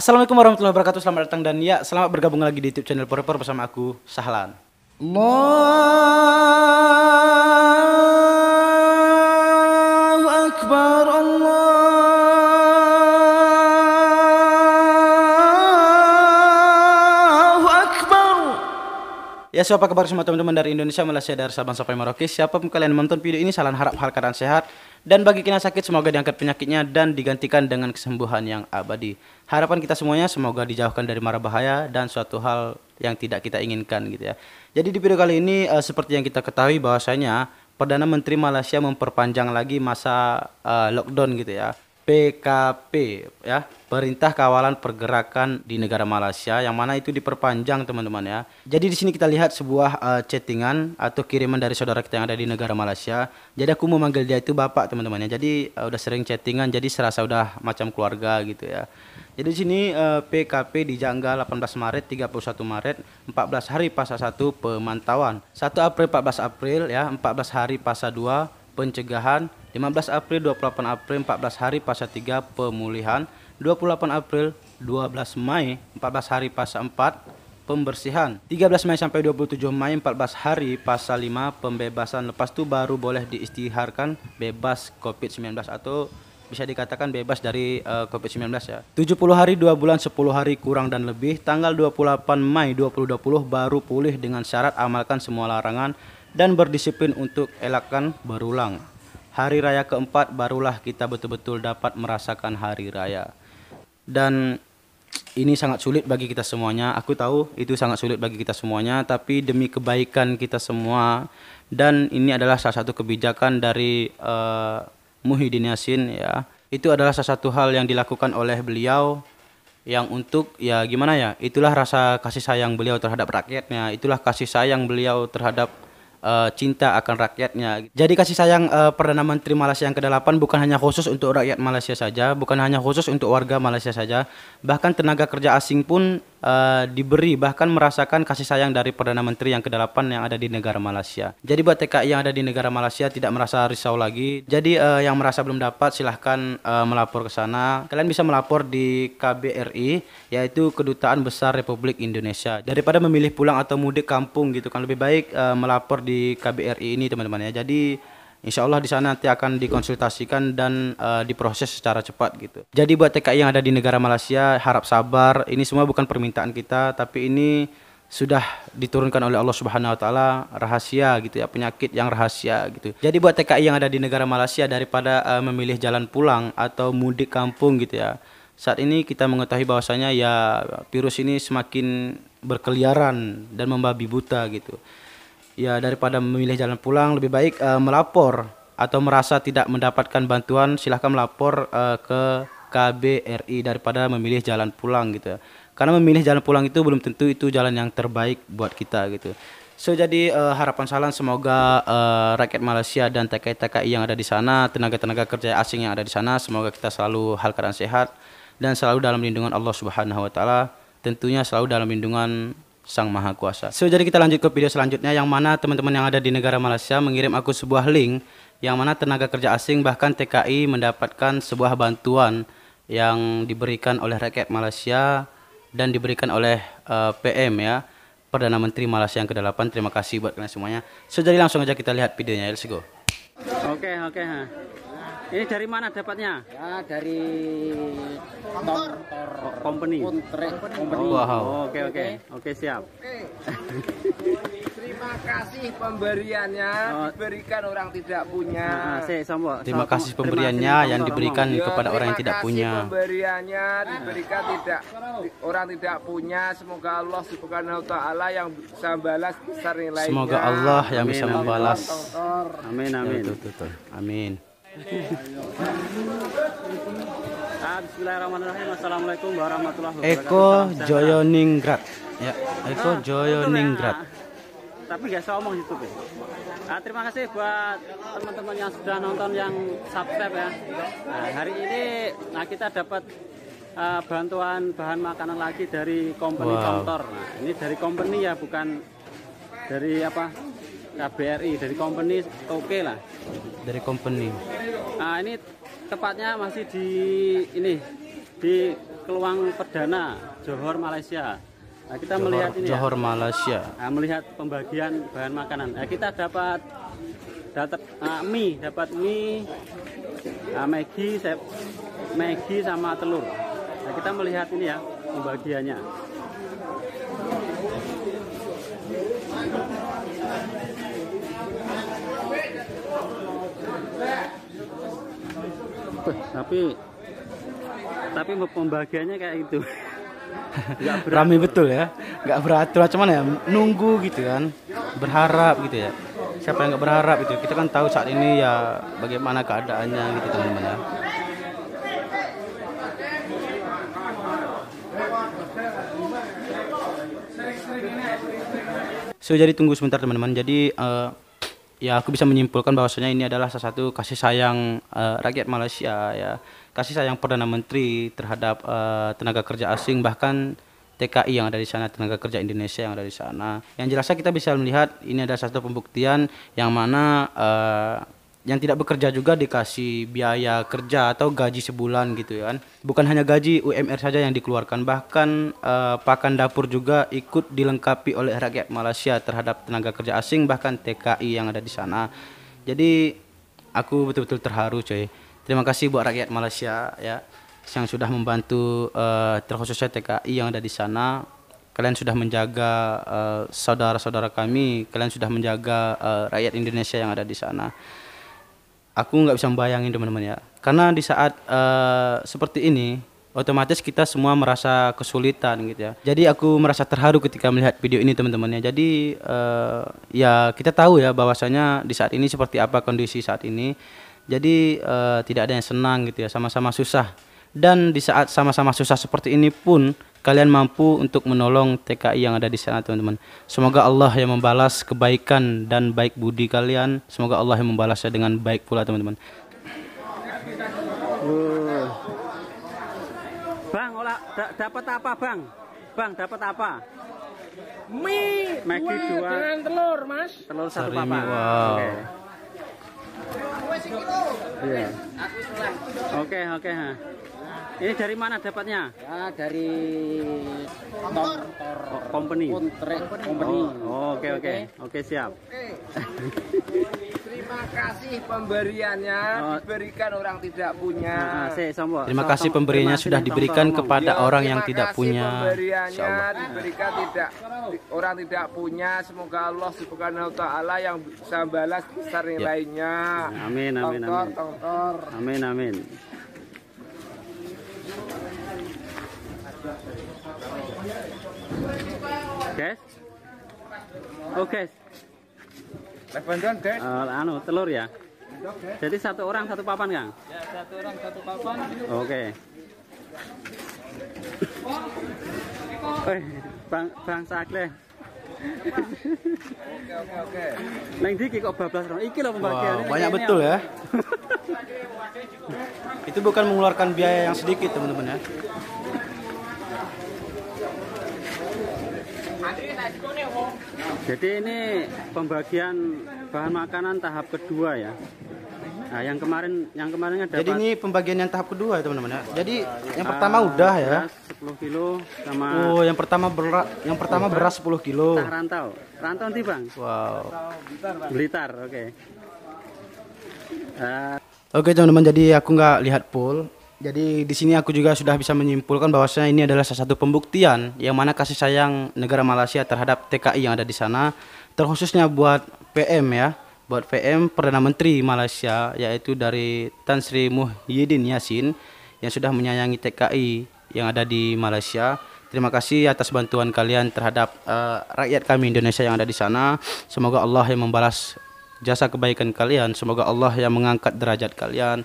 Assalamualaikum warahmatullahi wabarakatuh. Selamat datang dan ya, selamat bergabung lagi di YouTube channel Porepor bersama aku Sahlan. Allahu Akbar. Ya, siapa kabar semua teman-teman dari Indonesia, Malaysia, dari Sabang sampai Merauke. Siapa pun kalian menonton video ini, salam harap hal keadaan sehat. Dan bagi kena sakit, semoga diangkat penyakitnya dan digantikan dengan kesembuhan yang abadi. Harapan kita semuanya, semoga dijauhkan dari mara bahaya dan suatu hal yang tidak kita inginkan gitu ya. Jadi di video kali ini, uh, seperti yang kita ketahui bahwasanya Perdana Menteri Malaysia memperpanjang lagi masa uh, lockdown gitu ya. PKP ya, Perintah Kawalan Pergerakan di Negara Malaysia yang mana itu diperpanjang teman-teman ya. Jadi di sini kita lihat sebuah uh, chattingan atau kiriman dari saudara kita yang ada di negara Malaysia. Jadi aku memanggil dia itu bapak teman-teman ya. Jadi uh, udah sering chattingan jadi serasa udah macam keluarga gitu ya. Jadi di sini uh, eh, PKP dijangka 18 Maret 31 Maret 14 hari pasal 1 pemantauan. 1 April 14 April ya, 14 hari pasal 2 pencegahan 15 April 28 April 14 hari pasca 3 pemulihan 28 April 12 Mei 14 hari pasca 4 pembersihan 13 Mei sampai 27 Mei 14 hari pasal 5 pembebasan lepas itu baru boleh diistiharkan bebas COVID-19 atau bisa dikatakan bebas dari uh, eh, COVID-19 ya. 70 hari 2 bulan 10 hari kurang dan lebih tanggal 28 Mei 2020 baru pulih dengan syarat amalkan semua larangan dan berdisiplin untuk elakkan berulang hari raya keempat barulah kita betul-betul dapat merasakan hari raya. Dan ini sangat sulit bagi kita semuanya. Aku tahu itu sangat sulit bagi kita semuanya, tapi demi kebaikan kita semua dan ini adalah salah satu kebijakan dari uh, Muhyiddin Yassin ya. Itu adalah salah satu hal yang dilakukan oleh beliau yang untuk ya gimana ya? Itulah rasa kasih sayang beliau terhadap rakyatnya, itulah kasih sayang beliau terhadap uh, cinta akan rakyatnya. Jadi kasih sayang uh, Perdana Menteri Malaysia yang ke-8 bukan hanya khusus untuk rakyat Malaysia saja, bukan hanya khusus untuk warga Malaysia saja, bahkan tenaga kerja asing pun uh, diberi bahkan merasakan kasih sayang dari Perdana Menteri yang ke-8 yang ada di negara Malaysia. Jadi buat TKI yang ada di negara Malaysia tidak merasa risau lagi. Jadi uh, yang merasa belum dapat silahkan uh, melapor ke sana. Kalian bisa melapor di KBRI yaitu Kedutaan Besar Republik Indonesia. Daripada memilih pulang atau mudik kampung gitu kan lebih baik uh, melapor di KBRI ini teman-teman ya. Jadi Insya Allah di sana nanti akan dikonsultasikan dan uh, diproses secara cepat gitu. Jadi buat TKI yang ada di negara Malaysia harap sabar. Ini semua bukan permintaan kita, tapi ini sudah diturunkan oleh Allah Subhanahu wa taala rahasia gitu ya penyakit yang rahasia gitu. Jadi buat TKI yang ada di negara Malaysia daripada uh, memilih jalan pulang atau mudik kampung gitu ya. Saat ini kita mengetahui bahwasanya ya virus ini semakin berkeliaran dan membabi buta gitu ya daripada memilih jalan pulang lebih baik uh, melapor atau merasa tidak mendapatkan bantuan silahkan melapor uh, ke KBRI daripada memilih jalan pulang gitu karena memilih jalan pulang itu belum tentu itu jalan yang terbaik buat kita gitu so jadi uh, harapan salam semoga uh, rakyat Malaysia dan TKI-TKI yang ada di sana tenaga-tenaga kerja asing yang ada di sana semoga kita selalu hal keadaan sehat dan selalu dalam lindungan Allah Subhanahu wa taala tentunya selalu dalam lindungan Sang Maha Kuasa. So, jadi kita lanjut ke video selanjutnya yang mana teman-teman yang ada di negara Malaysia mengirim aku sebuah link yang mana tenaga kerja asing bahkan TKI mendapatkan sebuah bantuan yang diberikan oleh rakyat Malaysia dan diberikan oleh uh, eh, PM ya Perdana Menteri Malaysia yang ke-8. Terima kasih buat kalian semuanya. So, jadi langsung aja kita lihat videonya. Let's go. Oke, okay, oke. Okay, huh? Ini dari mana dapatnya? Ya dari kantor Company. Company. Oh, wow. Oke okay, oke. Oke okay, siap. Terima kasih pemberiannya berikan oh. diberikan orang tidak punya. Ah, ah, terima kasih pemberiannya yang diberikan ya, kepada orang yang tidak punya. Pemberiannya diberikan tidak orang tidak punya. Semoga Allah Subhanahu taala yang bisa balas besar nilainya. Semoga Allah yang bisa membalas. Amin amin. Amin. Ya, Bismillahirrahmanirrahim. Assalamualaikum warahmatullahi wabarakatuh. Eko Joyo Ya, Eko ah, ya. Ningrat. Tapi gak saya omong YouTube ya. Nah, terima kasih buat teman-teman yang sudah nonton yang subscribe ya. Nah, hari ini nah kita dapat uh, bantuan bahan makanan lagi dari company wow. kantor. Nah, ini dari company ya, bukan dari apa KBRI, dari company oke okay lah. Dari company. Nah, ini tepatnya masih di ini di Keluang Perdana, Johor, Malaysia. Nah, kita Johor, melihat ini ya. Johor, ya, Malaysia. Nah, melihat pembagian bahan makanan. Nah, kita dapat dapat uh, mie, dapat mie, uh, Maggi, Maggi sama telur. Nah, kita melihat ini ya pembagiannya. tapi tapi pembagiannya kayak itu. Rame betul ya. Nggak beratur cuman ya nunggu gitu kan. Berharap gitu ya. Siapa yang nggak berharap gitu. Ya? Kita kan tahu saat ini ya bagaimana keadaannya gitu kan, teman-teman ya. So jadi tunggu sebentar teman-teman. Jadi uh, ya aku bisa menyimpulkan bahwasanya ini adalah salah satu kasih sayang uh, rakyat Malaysia ya kasih sayang perdana menteri terhadap uh, tenaga kerja asing bahkan TKI yang ada di sana tenaga kerja Indonesia yang ada di sana yang jelasnya kita bisa melihat ini ada satu pembuktian yang mana uh, yang tidak bekerja juga dikasih biaya kerja atau gaji sebulan gitu ya kan. Bukan hanya gaji UMR saja yang dikeluarkan, bahkan uh, pakan dapur juga ikut dilengkapi oleh rakyat Malaysia terhadap tenaga kerja asing bahkan TKI yang ada di sana. Jadi aku betul-betul terharu coy. Terima kasih buat rakyat Malaysia ya yang sudah membantu uh, eh, terkhususnya TKI yang ada di sana. Kalian sudah menjaga eh, saudara-saudara kami, kalian sudah menjaga uh, rakyat Indonesia yang ada di sana aku nggak bisa membayangin teman-teman ya karena di saat uh, seperti ini otomatis kita semua merasa kesulitan gitu ya jadi aku merasa terharu ketika melihat video ini teman-teman ya jadi uh, ya kita tahu ya bahwasanya di saat ini seperti apa kondisi saat ini jadi uh, tidak ada yang senang gitu ya sama-sama susah dan di saat sama-sama susah seperti ini pun kalian mampu untuk menolong TKI yang ada di sana teman-teman. Semoga Allah yang membalas kebaikan dan baik budi kalian. Semoga Allah yang membalasnya dengan baik pula teman-teman. Bang, olah dapat apa bang? Bang dapat apa? Mie, Maggi dua dengan telur mas. Telur satu papa. Wow. Okay. Yeah. Oke okay, iya. oke okay, ha. Ini dari mana dapatnya? Ya dari kantor oh, company. Oh, company. Oke oke. Oke siap. Okay. Terima kasih pemberiannya oh. diberikan orang tidak punya. Ah, ah, terima kasih pemberiannya sudah diberikan kepada orang yang tidak punya. Terima Pemberiannya diberikan tidak orang tidak punya. Semoga Allah Subhanahu taala yang bisa balas besar ya. nilainya. Amin amin amin. Amin amin. Guys. Oke. Okay. Uh, anu telur ya. Jadi satu orang satu papan kang? Ya satu orang satu papan. Oke. Okay. Oh, bang bang sakle. Oke oke oke. Neng diki kok bablas orang, Iki lho pembagiannya. Wow, banyak betul ya. Itu bukan mengeluarkan biaya yang sedikit, teman-teman ya. Jadi ini pembagian bahan makanan tahap kedua ya. Nah, yang kemarin yang kemarin ada. Jadi ini pembagian yang tahap kedua ya, teman-teman ya. Jadi yang pertama uh, udah ya. 10 kilo sama Oh, yang pertama berat, yang pertama beras 10 kilo. rantau. Rantau nanti, Bang. Wow. Blitar, oke. Okay. Uh. Eh, oke, okay, teman-teman, jadi aku nggak lihat pool. Jadi di sini aku juga sudah bisa menyimpulkan bahwasanya ini adalah salah satu pembuktian yang mana kasih sayang negara Malaysia terhadap TKI yang ada di sana, terkhususnya buat PM ya, buat PM Perdana Menteri Malaysia yaitu dari Tan Sri Muhyiddin Yassin yang sudah menyayangi TKI yang ada di Malaysia. Terima kasih atas bantuan kalian terhadap uh, rakyat kami Indonesia yang ada di sana. Semoga Allah yang membalas jasa kebaikan kalian, semoga Allah yang mengangkat derajat kalian.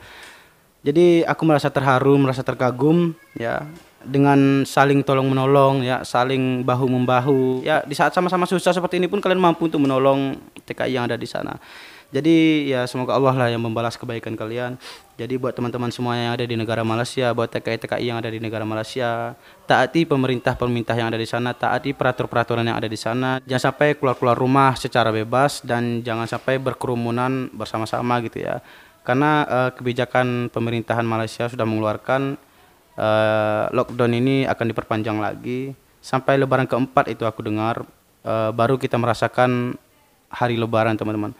Jadi aku merasa terharu, merasa terkagum ya dengan saling tolong menolong ya saling bahu membahu ya di saat sama-sama susah seperti ini pun kalian mampu untuk menolong TKI yang ada di sana jadi ya semoga Allah lah yang membalas kebaikan kalian. Jadi buat teman-teman semua yang ada di negara Malaysia, buat TKI-TKI yang ada di negara Malaysia, taati pemerintah-pemerintah yang ada di sana, taati peraturan-peraturan yang ada di sana. Jangan sampai keluar-keluar rumah secara bebas dan jangan sampai berkerumunan bersama-sama gitu ya. Karena uh, kebijakan pemerintahan Malaysia sudah mengeluarkan uh, lockdown ini akan diperpanjang lagi sampai lebaran keempat itu aku dengar uh, baru kita merasakan hari lebaran teman-teman.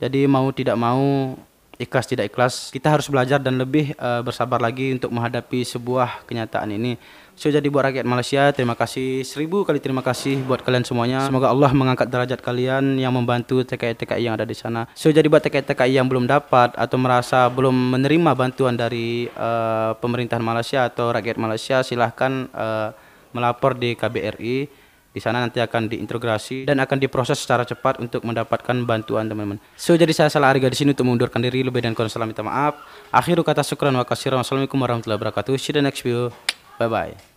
Jadi mau tidak mau ikhlas tidak ikhlas kita harus belajar dan lebih uh, bersabar lagi untuk menghadapi sebuah kenyataan ini. So jadi buat rakyat Malaysia terima kasih seribu kali terima kasih buat kalian semuanya. Semoga Allah mengangkat derajat kalian yang membantu TKI-TKI yang ada di sana. So jadi buat TKI-TKI yang belum dapat atau merasa belum menerima bantuan dari uh, pemerintahan Malaysia atau rakyat Malaysia silahkan uh, melapor di KBRI di sana nanti akan diintegrasi dan akan diproses secara cepat untuk mendapatkan bantuan teman-teman. So jadi saya salah harga di sini untuk mengundurkan diri lebih dan kurang salam minta maaf. Akhiru kata syukran wa kasiran. Wassalamualaikum warahmatullahi wabarakatuh. See you the next video. Bye bye.